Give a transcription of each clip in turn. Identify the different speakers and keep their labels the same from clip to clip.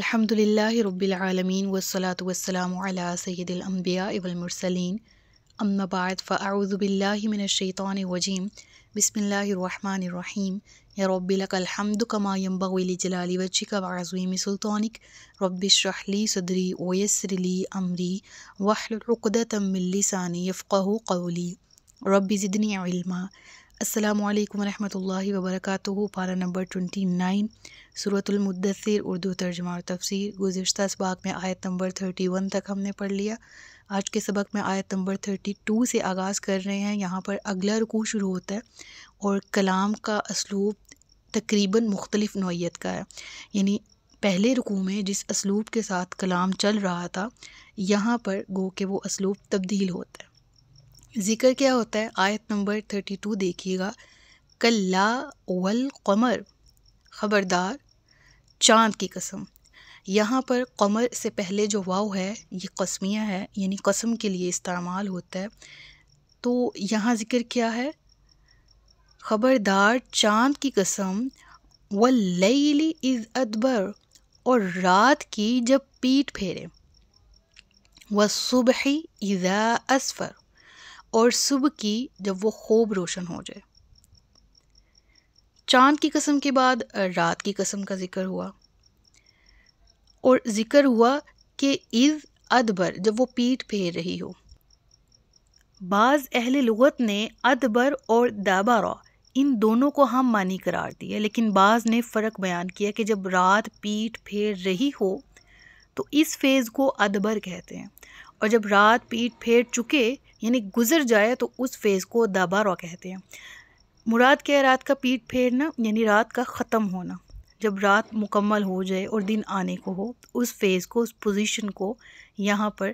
Speaker 1: الحمد لله رب العالمين والصلاة والسلام على سيد الأنبياء والمرسلين أما بعد فأعوذ بالله من الشيطان الرجيم بسم الله الرحمن الرحيم يا رب لك الحمد كما ينبغي لجلال وجهك وعظيم سلطانك رب اشرح لي صدري ويسر لي أمري واحلل عقدة من لساني يفقه قولي رب زدني علما السلام علیکم ورحمۃ اللہ وبرکاتہ پارا نمبر ٹونٹی نائن صورت المدثر اردو ترجمہ اور تفسیر گزشتہ سباق میں آیت نمبر تھرٹی ون تک ہم نے پڑھ لیا آج کے سبق میں آیت نمبر تھرٹی ٹو سے آغاز کر رہے ہیں یہاں پر اگلا رکوع شروع ہوتا ہے اور کلام کا اسلوب تقریباً مختلف نوعیت کا ہے یعنی پہلے رکوع میں جس اسلوب کے ساتھ کلام چل رہا تھا یہاں پر گو کہ وہ اسلوب تبدیل ہوتا ہے ذکر کیا ہوتا ہے آیت نمبر 32 دیکھیے گا کل قمر خبردار چاند کی قسم یہاں پر قمر سے پہلے جو واؤ ہے یہ قسمیہ ہے یعنی قسم کے لیے استعمال ہوتا ہے تو یہاں ذکر کیا ہے خبردار چاند کی قسم و لئیلی از ادبر اور رات کی جب پیٹ پھیرے و صبحی اذا اسفر اور صبح کی جب وہ خوب روشن ہو جائے چاند کی قسم کے بعد رات کی قسم کا ذکر ہوا اور ذکر ہوا کہ ادبر جب وہ پیٹ پھیر رہی ہو بعض اہل لغت نے ادبر اور دابارا ان دونوں کو ہم معنی قرار دیا لیکن بعض نے فرق بیان کیا کہ جب رات پیٹ پھیر رہی ہو تو اس فیز کو ادبر کہتے ہیں اور جب رات پیٹ پھیر چکے یعنی گزر جائے تو اس فیز کو دبارو کہتے ہیں مراد ہے رات کا پیٹ پھیرنا یعنی رات کا ختم ہونا جب رات مکمل ہو جائے اور دن آنے کو ہو اس فیز کو اس پوزیشن کو یہاں پر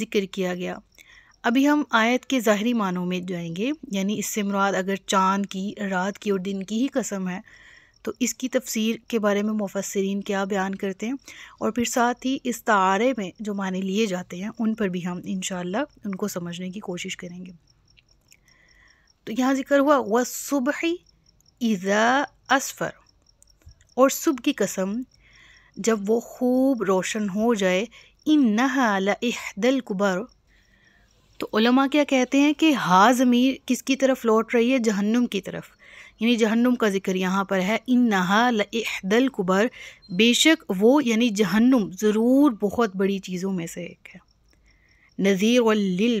Speaker 1: ذکر کیا گیا ابھی ہم آیت کے ظاہری معنوں میں جائیں گے یعنی اس سے مراد اگر چاند کی رات کی اور دن کی ہی قسم ہے تو اس کی تفسیر کے بارے میں مفسرین کیا بیان کرتے ہیں اور پھر ساتھ ہی اس میں جو معنی لیے جاتے ہیں ان پر بھی ہم انشاءاللہ ان کو سمجھنے کی کوشش کریں گے تو یہاں ذکر ہوا وہ صبح ہی اسفر اور صبح کی قسم جب وہ خوب روشن ہو جائے ان نہ احدل قبار تو علماء کیا کہتے ہیں کہ ہا ضمیر کس کی طرف لوٹ رہی ہے جہنم کی طرف یعنی جہنم کا ذکر یہاں پر ہے ان نہ بے شک وہ یعنی جہنم ضرور بہت بڑی چیزوں میں سے ایک ہے نظیر و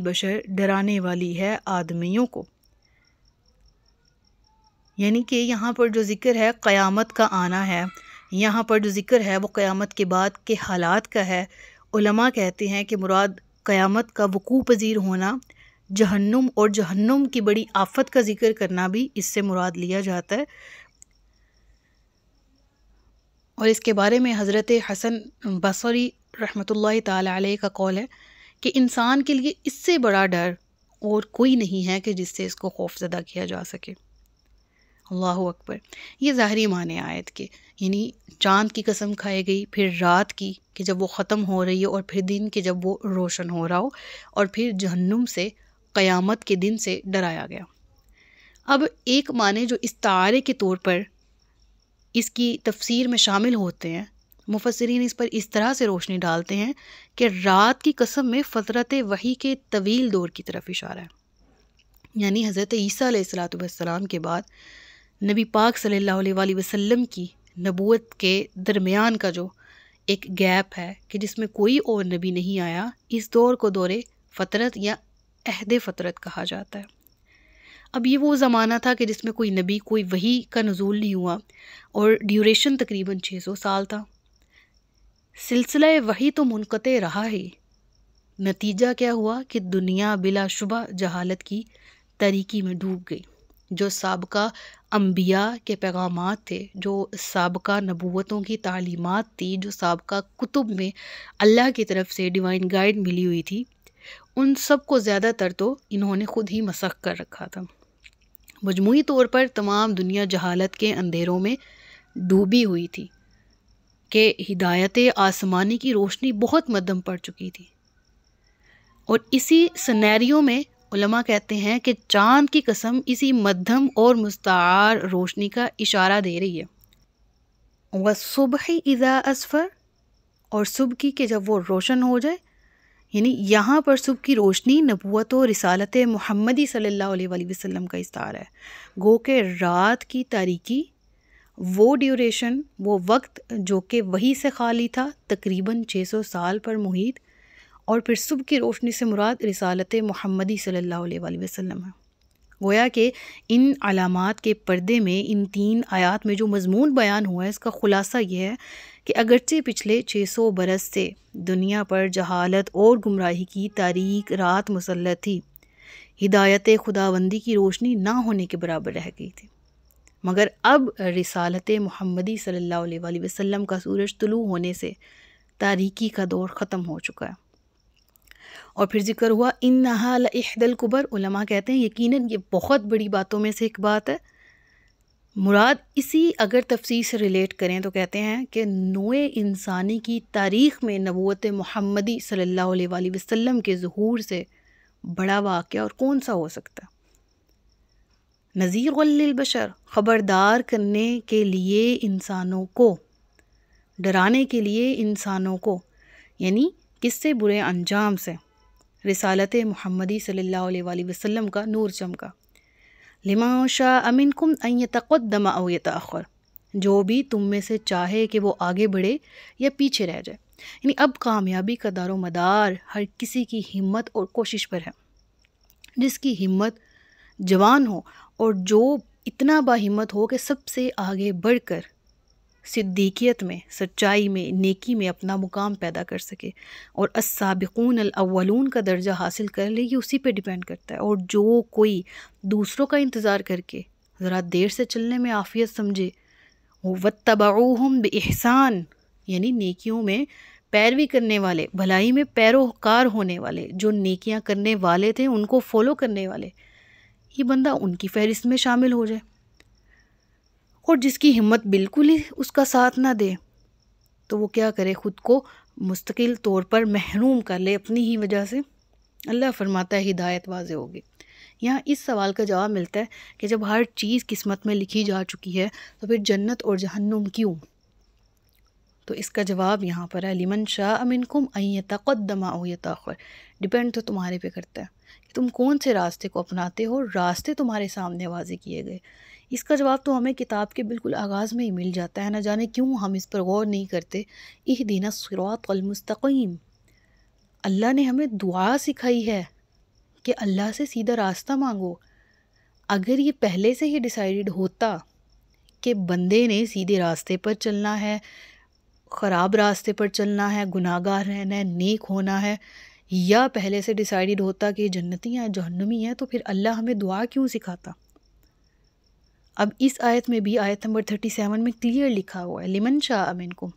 Speaker 1: بشر ڈرانے والی ہے آدمیوں کو یعنی کہ یہاں پر جو ذکر ہے قیامت کا آنا ہے یہاں پر جو ذکر ہے وہ قیامت کے بعد کے حالات کا ہے علماء کہتے ہیں کہ مراد قیامت کا وقوع پذیر ہونا جہنم اور جہنم کی بڑی آفت کا ذکر کرنا بھی اس سے مراد لیا جاتا ہے اور اس کے بارے میں حضرت حسن بصری رحمۃ اللہ تعالیٰ علیہ کا قول ہے کہ انسان کے لیے اس سے بڑا ڈر اور کوئی نہیں ہے کہ جس سے اس کو خوف زدہ کیا جا سکے اللہ اکبر یہ ظاہری معنی آیت کے یعنی چاند کی قسم کھائی گئی پھر رات کی کہ جب وہ ختم ہو رہی ہے اور پھر دن کے جب وہ روشن ہو رہا ہو اور پھر جہنم سے قیامت کے دن سے ڈرایا گیا اب ایک معنی جو استعارے کے طور پر اس کی تفسیر میں شامل ہوتے ہیں مفسرین اس پر اس طرح سے روشنی ڈالتے ہیں کہ رات کی قسم میں فطرت وہی کے طویل دور کی طرف اشارہ ہے یعنی حضرت عیسیٰ علیہ السلاۃ والسلام کے بعد نبی پاک صلی اللہ علیہ وآلہ وسلم کی نبوت کے درمیان کا جو ایک گیپ ہے کہ جس میں کوئی اور نبی نہیں آیا اس دور کو دور فطرت یا عہد فطرت کہا جاتا ہے اب یہ وہ زمانہ تھا کہ جس میں کوئی نبی کوئی وہی کا نزول نہیں ہوا اور ڈیوریشن تقریباً چھ سو سال تھا سلسلہ وہی تو منقطع رہا ہے نتیجہ کیا ہوا کہ دنیا بلا شبہ جہالت کی تاریکی میں ڈوب گئی جو سابقہ انبیاء کے پیغامات تھے جو سابقہ نبوتوں کی تعلیمات تھی جو سابقہ کتب میں اللہ کی طرف سے ڈیوائن گائیڈ ملی ہوئی تھی ان سب کو زیادہ تر تو انہوں نے خود ہی مسخ کر رکھا تھا مجموعی طور پر تمام دنیا جہالت کے اندھیروں میں ڈوبی ہوئی تھی کہ ہدایت آسمانی کی روشنی بہت مدم پڑ چکی تھی اور اسی سنیریو میں علماء کہتے ہیں کہ چاند کی قسم اسی مدھم اور مستعار روشنی کا اشارہ دے رہی ہے وہ صبح ہی ادا اور صبح کی کہ جب وہ روشن ہو جائے یعنی یہاں پر صبح کی روشنی نبوت و رسالت محمدی صلی اللہ علیہ وآلہ وسلم کا استعار ہے گو کہ رات کی تاریکی وہ ڈیوریشن وہ وقت جو کہ وہی سے خالی تھا تقریباً چھ سو سال پر محیط اور پھر صبح کی روشنی سے مراد رسالت محمدی صلی اللہ علیہ وآلہ وسلم ہے گویا کہ ان علامات کے پردے میں ان تین آیات میں جو مضمون بیان ہوا ہے اس کا خلاصہ یہ ہے کہ اگرچہ پچھلے چھ سو برس سے دنیا پر جہالت اور گمراہی کی تاریخ رات مسلط تھی ہدایت خداوندی کی روشنی نہ ہونے کے برابر رہ گئی تھی مگر اب رسالت محمدی صلی اللہ علیہ وآلہ وسلم کا سورج طلوع ہونے سے تاریکی کا دور ختم ہو چکا ہے اور پھر ذکر ہوا ان القبر علماء کہتے ہیں یقیناً یہ بہت بڑی باتوں میں سے ایک بات ہے مراد اسی اگر تفصیل سے ریلیٹ کریں تو کہتے ہیں کہ نوئے انسانی کی تاریخ میں نبوت محمدی صلی اللہ علیہ وآلہ وسلم کے ظہور سے بڑا واقعہ اور کون سا ہو سکتا نظیر ولی البشر خبردار کرنے کے لیے انسانوں کو ڈرانے کے لیے انسانوں کو یعنی کس سے برے انجام سے رسالت محمدی صلی اللہ علیہ وآلہ وسلم کا نور چمکا لما شاہ امین کم این تقوت او یہ جو بھی تم میں سے چاہے کہ وہ آگے بڑھے یا پیچھے رہ جائے یعنی اب کامیابی کا دار و مدار ہر کسی کی ہمت اور کوشش پر ہے جس کی ہمت جوان ہو اور جو اتنا با ہمت ہو کہ سب سے آگے بڑھ کر صدیقیت میں سچائی میں نیکی میں اپنا مقام پیدا کر سکے اور السابقون الاولون کا درجہ حاصل کر لے یہ اسی پہ ڈیپینڈ کرتا ہے اور جو کوئی دوسروں کا انتظار کر کے ذرا دیر سے چلنے میں آفیت سمجھے وہ تباؤم تباؤ بحسان یعنی نیکیوں میں پیروی کرنے والے بھلائی میں پیروکار ہونے والے جو نیکیاں کرنے والے تھے ان کو فالو کرنے والے یہ بندہ ان کی فہرست میں شامل ہو جائے اور جس کی ہمت بالکل ہی اس کا ساتھ نہ دے تو وہ کیا کرے خود کو مستقل طور پر محروم کر لے اپنی ہی وجہ سے اللہ فرماتا ہے ہدایت واضح ہوگی یہاں اس سوال کا جواب ملتا ہے کہ جب ہر چیز قسمت میں لکھی جا چکی ہے تو پھر جنت اور جہنم کیوں تو اس کا جواب یہاں پر ہے لیمن شاہ امن کم ایتا قدما او یتاخر ڈپینڈ تو تمہارے پہ کرتا ہے کہ تم کون سے راستے کو اپناتے ہو راستے تمہارے سامنے واضح کیے گئے اس کا جواب تو ہمیں کتاب کے بالکل آغاز میں ہی مل جاتا ہے نہ جانے کیوں ہم اس پر غور نہیں کرتے اہ دینا سراط المستقیم اللہ نے ہمیں دعا سکھائی ہے کہ اللہ سے سیدھا راستہ مانگو اگر یہ پہلے سے ہی ڈیسائیڈ ہوتا کہ بندے نے سیدھے راستے پر چلنا ہے خراب راستے پر چلنا ہے گناہ گاہ رہنا ہے نیک ہونا ہے یا پہلے سے ڈیسائیڈ ہوتا کہ جنتی ہیں جہنمی ہیں تو پھر اللہ ہمیں دعا کیوں سکھاتا اب اس آیت میں بھی آیت نمبر تھرٹی سیون میں کلیئر لکھا ہوا ہے لمن شاہ امین کو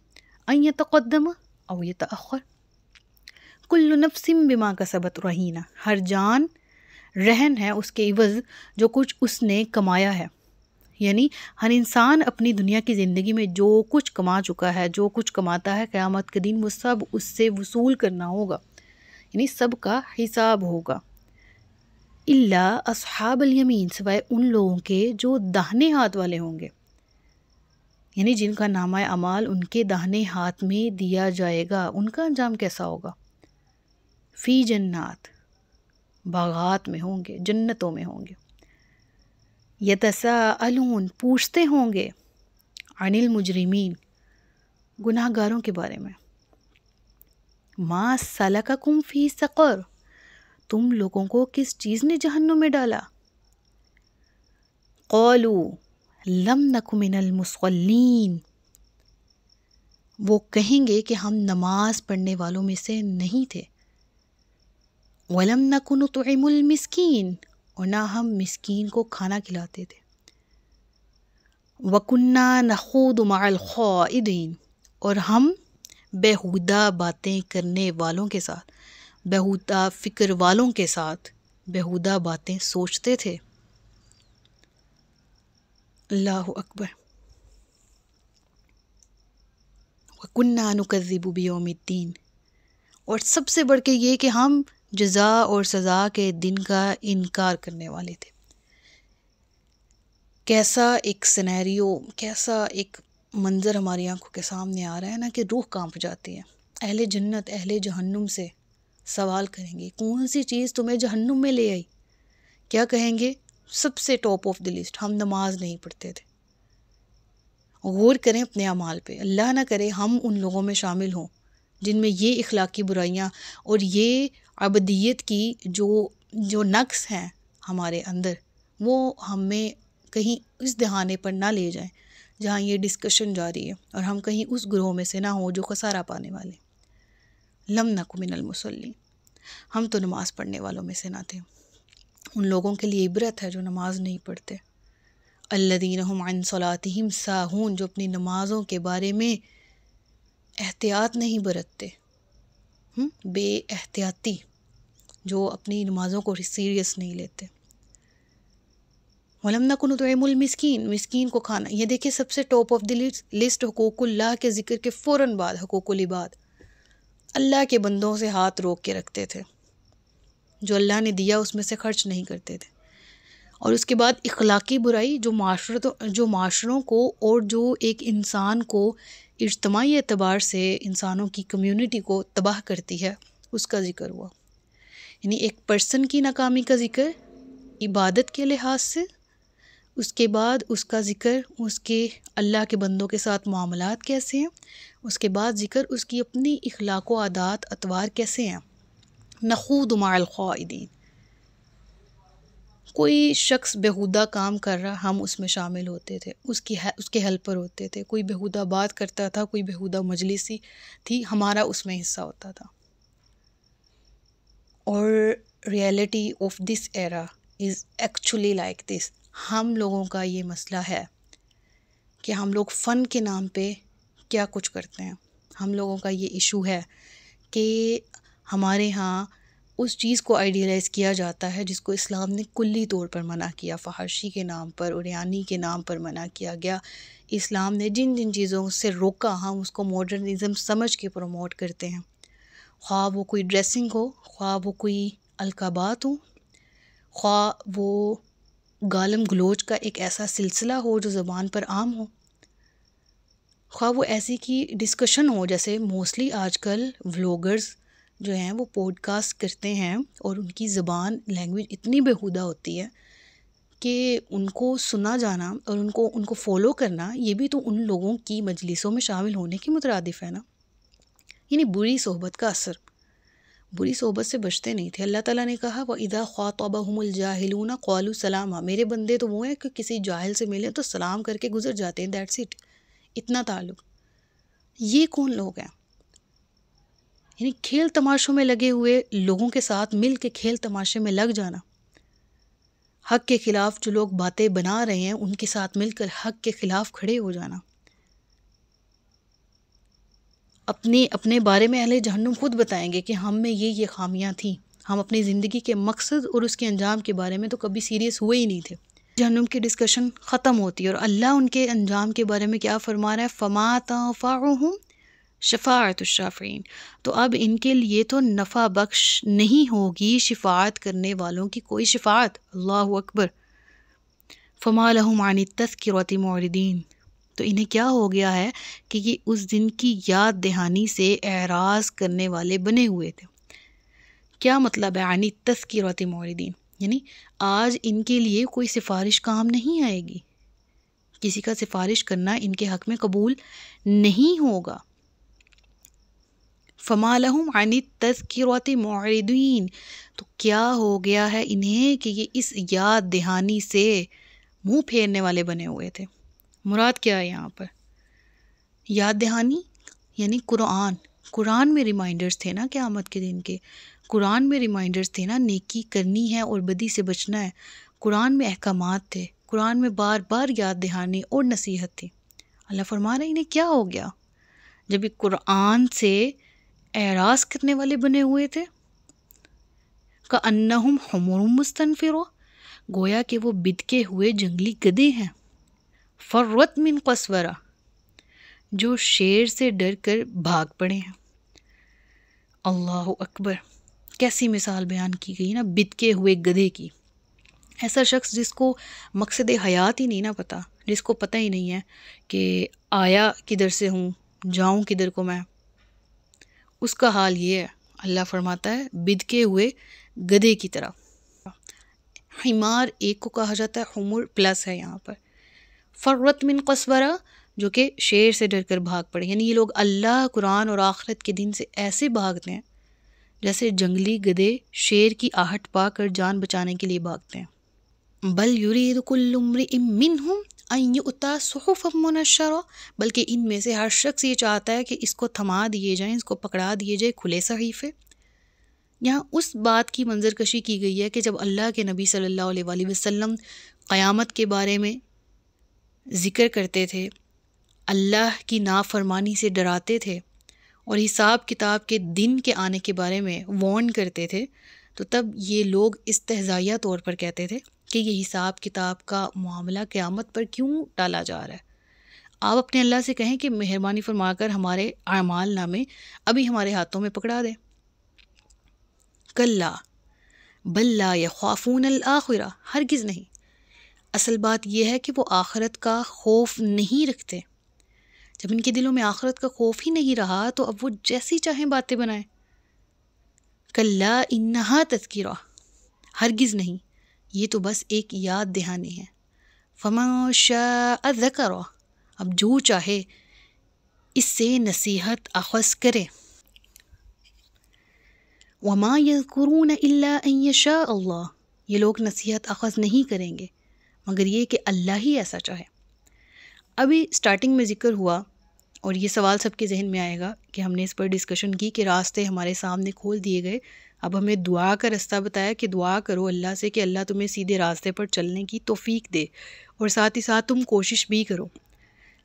Speaker 1: ان تقدم او یہ عخر کل نفسم بما کا سبت رہینہ ہر جان رہن ہے اس کے عوض جو کچھ اس نے کمایا ہے یعنی ہر انسان اپنی دنیا کی زندگی میں جو کچھ کما چکا ہے جو کچھ کماتا ہے قیامت کے دن وہ سب اس سے وصول کرنا ہوگا یعنی سب کا حساب ہوگا اللہ اصحاب الیمین سوائے ان لوگوں کے جو داہنے ہاتھ والے ہوں گے یعنی جن کا نامہ اعمال ان کے داہنے ہاتھ میں دیا جائے گا ان کا انجام کیسا ہوگا فی جنات باغات میں ہوں گے جنتوں میں ہوں گے یتسا علون پوچھتے ہوں گے انل مجرمین گناہ گاروں کے بارے میں ما سلککم فی سقر تم لوگوں کو کس چیز نے جہنم میں ڈالا قولو لم من المسلین وہ کہیں گے کہ ہم نماز پڑھنے والوں میں سے نہیں تھے ولم نکن تعم المسکین اور نہ ہم مسکین کو کھانا کھلاتے تھے وکنہ نخود مع الخوائدین اور ہم بےحودہ باتیں کرنے والوں کے ساتھ بہودہ فکر والوں کے ساتھ بہودہ باتیں سوچتے تھے اللہ اکبر کنان نقذب بیوم الدین اور سب سے بڑھ کے یہ کہ ہم جزا اور سزا کے دن کا انکار کرنے والے تھے کیسا ایک سنیریو کیسا ایک منظر ہماری آنکھوں کے سامنے آ رہا ہے نا کہ روح کانپ جاتی ہے اہل جنت اہل جہنم سے سوال کریں گے کون سی چیز تمہیں جہنم میں لے آئی کیا کہیں گے سب سے ٹاپ آف دی لسٹ ہم نماز نہیں پڑھتے تھے غور کریں اپنے اعمال پہ اللہ نہ کرے ہم ان لوگوں میں شامل ہوں جن میں یہ اخلاقی برائیاں اور یہ ابدیت کی جو جو نقص ہیں ہمارے اندر وہ ہمیں کہیں اس دہانے پر نہ لے جائیں جہاں یہ ڈسکشن جاری ہے اور ہم کہیں اس گروہ میں سے نہ ہوں جو خسارہ پانے والے لم من المسلی ہم تو نماز پڑھنے والوں میں سے نہ تھے ان لوگوں کے لیے عبرت ہے جو نماز نہیں پڑھتے اللہ عن صلاتہم ساہون جو اپنی نمازوں کے بارے میں احتیاط نہیں برتتے بے احتیاطی جو اپنی نمازوں کو سیریس نہیں لیتے ملم نکن المسکین مسکین کو کھانا یہ دیکھیں سب سے ٹاپ آف دی لسٹ حقوق اللہ کے ذکر کے فوراً بعد حقوق العباد اللہ کے بندوں سے ہاتھ روک کے رکھتے تھے جو اللہ نے دیا اس میں سے خرچ نہیں کرتے تھے اور اس کے بعد اخلاقی برائی جو معاشرت جو معاشروں کو اور جو ایک انسان کو اجتماعی اعتبار سے انسانوں کی کمیونٹی کو تباہ کرتی ہے اس کا ذکر ہوا یعنی ایک پرسن کی ناکامی کا ذکر عبادت کے لحاظ سے اس کے بعد اس کا ذکر اس کے اللہ کے بندوں کے ساتھ معاملات کیسے ہیں اس کے بعد ذکر اس کی اپنی اخلاق و عادات اطوار کیسے ہیں نخود مع الخواہِ کوئی شخص بہودہ کام کر رہا ہم اس میں شامل ہوتے تھے اس کی اس کے ہیلپر ہوتے تھے کوئی بہودہ بات کرتا تھا کوئی بہودہ مجلسی تھی ہمارا اس میں حصہ ہوتا تھا اور reality of this era is actually like this ہم لوگوں کا یہ مسئلہ ہے کہ ہم لوگ فن کے نام پہ کیا کچھ کرتے ہیں ہم لوگوں کا یہ ایشو ہے کہ ہمارے ہاں اس چیز کو آئیڈیلائز کیا جاتا ہے جس کو اسلام نے کلی طور پر منع کیا فہرشی کے نام پر اریانی کے نام پر منع کیا گیا اسلام نے جن جن چیزوں سے روکا ہم اس کو ماڈرنزم سمجھ کے پروموٹ کرتے ہیں خواہ وہ کوئی ڈریسنگ ہو خواہ وہ کوئی القابات ہوں خواہ وہ غالم گلوچ کا ایک ایسا سلسلہ ہو جو زبان پر عام ہو خواہ وہ ایسی کی ڈسکشن ہو جیسے موسٹلی آج کل ولاگرز جو ہیں وہ پوڈ کاسٹ کرتے ہیں اور ان کی زبان لینگویج اتنی بہودہ ہوتی ہے کہ ان کو سنا جانا اور ان کو ان کو فالو کرنا یہ بھی تو ان لوگوں کی مجلسوں میں شامل ہونے کے مترادف ہے نا یعنی بری صحبت کا اثر بری صحبت سے بچتے نہیں تھے اللہ تعالیٰ نے کہا وہ ادا خواہ تو الجاہلون قالو سلامہ میرے بندے تو وہ ہیں کہ کسی جاہل سے ملے تو سلام کر کے گزر جاتے ہیں دیٹس اٹ اتنا تعلق یہ کون لوگ ہیں یعنی کھیل تماشوں میں لگے ہوئے لوگوں کے ساتھ مل کے کھیل تماشے میں لگ جانا حق کے خلاف جو لوگ باتیں بنا رہے ہیں ان کے ساتھ مل کر حق کے خلاف کھڑے ہو جانا اپنے اپنے بارے میں اہل جہنم خود بتائیں گے کہ ہم میں یہ یہ خامیاں تھیں ہم اپنی زندگی کے مقصد اور اس کے انجام کے بارے میں تو کبھی سیریس ہوئے ہی نہیں تھے جہنم کی ڈسکشن ختم ہوتی ہے اور اللہ ان کے انجام کے بارے میں کیا فرما رہا ہے فما فاحم ہوں شفاعت شافین تو اب ان کے لیے تو نفع بخش نہیں ہوگی شفاعت کرنے والوں کی کوئی شفاعت اللہ اکبر فما لہم عن تذکرات معردین تو انہیں کیا ہو گیا ہے کہ یہ اس دن کی یاد دہانی سے اعراض کرنے والے بنے ہوئے تھے کیا مطلب ہے عن تذکرات معردین یعنی آج ان کے لیے کوئی سفارش کام نہیں آئے گی کسی کا سفارش کرنا ان کے حق میں قبول نہیں ہوگا لہم عنی تذکرات معردین تو کیا ہو گیا ہے انہیں کہ یہ اس یاد دہانی سے منہ پھیرنے والے بنے ہوئے تھے مراد کیا ہے یہاں پر یاد دہانی یعنی قرآن قرآن میں ریمائنڈرز تھے نا قیامت کے دن کے قرآن میں ریمائنڈرز تھے نا نیکی کرنی ہے اور بدی سے بچنا ہے قرآن میں احکامات تھے قرآن میں بار بار یاد دہانی اور نصیحت تھی اللہ فرما رہی انہیں کیا ہو گیا جب یہ قرآن سے اعراض کرنے والے بنے ہوئے تھے کا انہم ہم مستنفر گویا کہ وہ بدکے ہوئے جنگلی گدے ہیں فروت من قصورہ جو شیر سے ڈر کر بھاگ پڑے ہیں اللہ اکبر کیسی مثال بیان کی گئی نا بدکے ہوئے گدھے کی ایسا شخص جس کو مقصد حیات ہی نہیں نا پتہ جس کو پتہ ہی نہیں ہے کہ آیا کدھر سے ہوں جاؤں کدھر کو میں اس کا حال یہ ہے اللہ فرماتا ہے بدکے ہوئے گدھے کی طرح حمار ایک کو کہا جاتا ہے حمر پلس ہے یہاں پر فرت من قصورہ جو کہ شیر سے ڈر کر بھاگ پڑے یعنی یہ لوگ اللہ قرآن اور آخرت کے دن سے ایسے بھاگتے ہیں جیسے جنگلی گدے شیر کی آہٹ پا کر جان بچانے کے لیے بھاگتے ہیں بل کل کلر امن ہوں آئیں صحف منشرا بلکہ ان میں سے ہر شخص یہ چاہتا ہے کہ اس کو تھما دیے جائیں اس کو پکڑا دیے جائیں کھلے صحیفے یہاں اس بات کی منظر کشی کی گئی ہے کہ جب اللہ کے نبی صلی اللہ علیہ وآلہ وسلم قیامت کے بارے میں ذکر کرتے تھے اللہ کی نافرمانی سے ڈراتے تھے اور حساب کتاب کے دن کے آنے کے بارے میں وارن کرتے تھے تو تب یہ لوگ استحضائیہ طور پر کہتے تھے کہ یہ حساب کتاب کا معاملہ قیامت پر کیوں ٹالا جا رہا ہے آپ اپنے اللہ سے کہیں کہ مہربانی فرما کر ہمارے اعمال نامے ابھی ہمارے ہاتھوں میں پکڑا دیں کلّا بلا یا خوافون الآخرہ ہرگز نہیں اصل بات یہ ہے کہ وہ آخرت کا خوف نہیں رکھتے جب ان کے دلوں میں آخرت کا خوف ہی نہیں رہا تو اب وہ جیسی چاہیں باتیں بنائیں کل انہا تذکرہ ہرگز نہیں یہ تو بس ایک یاد دہانی ہے فما شاء ذکرہ اب جو چاہے اس سے نصیحت اخذ کرے وما یذکرون الا ان یشاء اللہ یہ لوگ نصیحت اخذ نہیں کریں گے مگر یہ کہ اللہ ہی ایسا چاہے ابھی اسٹارٹنگ میں ذکر ہوا اور یہ سوال سب کے ذہن میں آئے گا کہ ہم نے اس پر ڈسکشن کی کہ راستے ہمارے سامنے کھول دیے گئے اب ہمیں دعا کا راستہ بتایا کہ دعا کرو اللہ سے کہ اللہ تمہیں سیدھے راستے پر چلنے کی توفیق دے اور ساتھ ہی ساتھ تم کوشش بھی کرو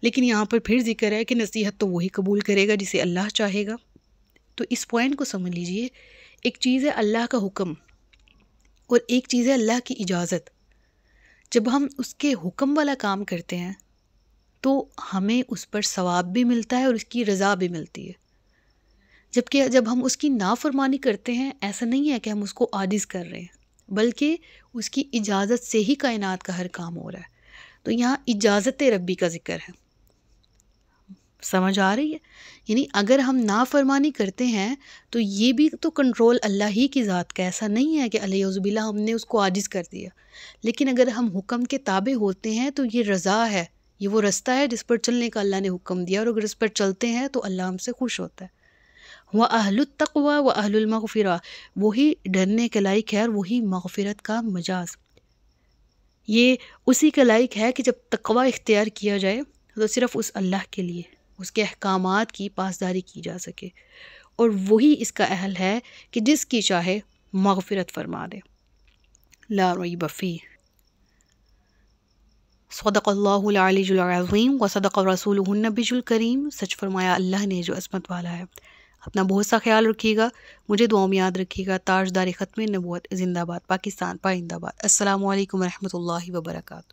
Speaker 1: لیکن یہاں پر پھر ذکر ہے کہ نصیحت تو وہی قبول کرے گا جسے اللہ چاہے گا تو اس پوائنٹ کو سمجھ لیجئے ایک چیز ہے اللہ کا حکم اور ایک چیز ہے اللہ کی اجازت جب ہم اس کے حکم والا کام کرتے ہیں تو ہمیں اس پر ثواب بھی ملتا ہے اور اس کی رضا بھی ملتی ہے جب کہ جب ہم اس کی نافرمانی کرتے ہیں ایسا نہیں ہے کہ ہم اس کو عاجز کر رہے ہیں بلکہ اس کی اجازت سے ہی کائنات کا ہر کام ہو رہا ہے تو یہاں اجازت ربی کا ذکر ہے سمجھ آ رہی ہے یعنی اگر ہم نافرمانی کرتے ہیں تو یہ بھی تو کنٹرول اللہ ہی کی ذات کا ایسا نہیں ہے کہ علیہ وزب اللہ ہم نے اس کو عاجز کر دیا لیکن اگر ہم حکم کے تابع ہوتے ہیں تو یہ رضا ہے یہ وہ رستہ ہے جس پر چلنے کا اللہ نے حکم دیا اور اگر اس پر چلتے ہیں تو اللہ ہم سے خوش ہوتا ہے وہ اہل التقوا و اہل المغفرہ وہی ڈرنے کے لائق ہے اور وہی مغفرت کا مجاز یہ اسی کے لائق ہے کہ جب تقوا اختیار کیا جائے تو صرف اس اللہ کے لیے اس کے احکامات کی پاسداری کی جا سکے اور وہی اس کا اہل ہے کہ جس کی چاہے مغفرت فرما دے لا ریب بفی صدق اللہ العظیم و صدق رسول النبی الکریم سچ فرمایا اللہ نے جو عصمت والا ہے اپنا بہت سا خیال رکھیے گا مجھے میں یاد رکھیے گا دار ختم نبوت زندہ باد پاکستان پائندہ باد السلام علیکم و اللہ وبرکاتہ